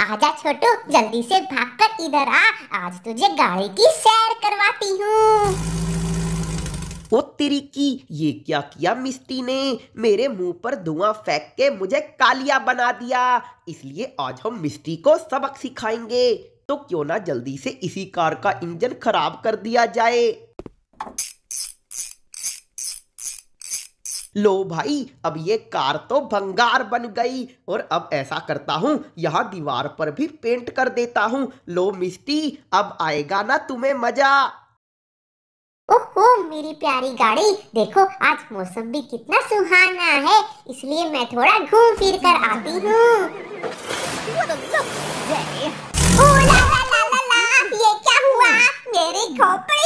आजा छोटू जल्दी से भागकर इधर आ आज तुझे गाड़ी की सैर करवाती हूँ ओ तेरी की ये क्या किया मिस्टी ने मेरे मुंह पर धुआं फेंक के मुझे कालिया बना दिया इसलिए आज हम मिस्टी को सबक सिखाएंगे तो क्यों ना जल्दी से इसी कार का इंजन खराब कर दिया जाए लो भाई अब ये कार तो भंगार बन गई और अब ऐसा करता हूँ यहाँ दीवार पर भी पेंट कर देता हूँ लो मिस्टी अब आएगा ना तुम्हें मजा ओहो मेरी प्यारी गाड़ी देखो आज मौसम भी कितना सुहाना है इसलिए मैं थोड़ा घूम फिर कर आती हूँ ये क्या हुआ मेरी खोपड़ी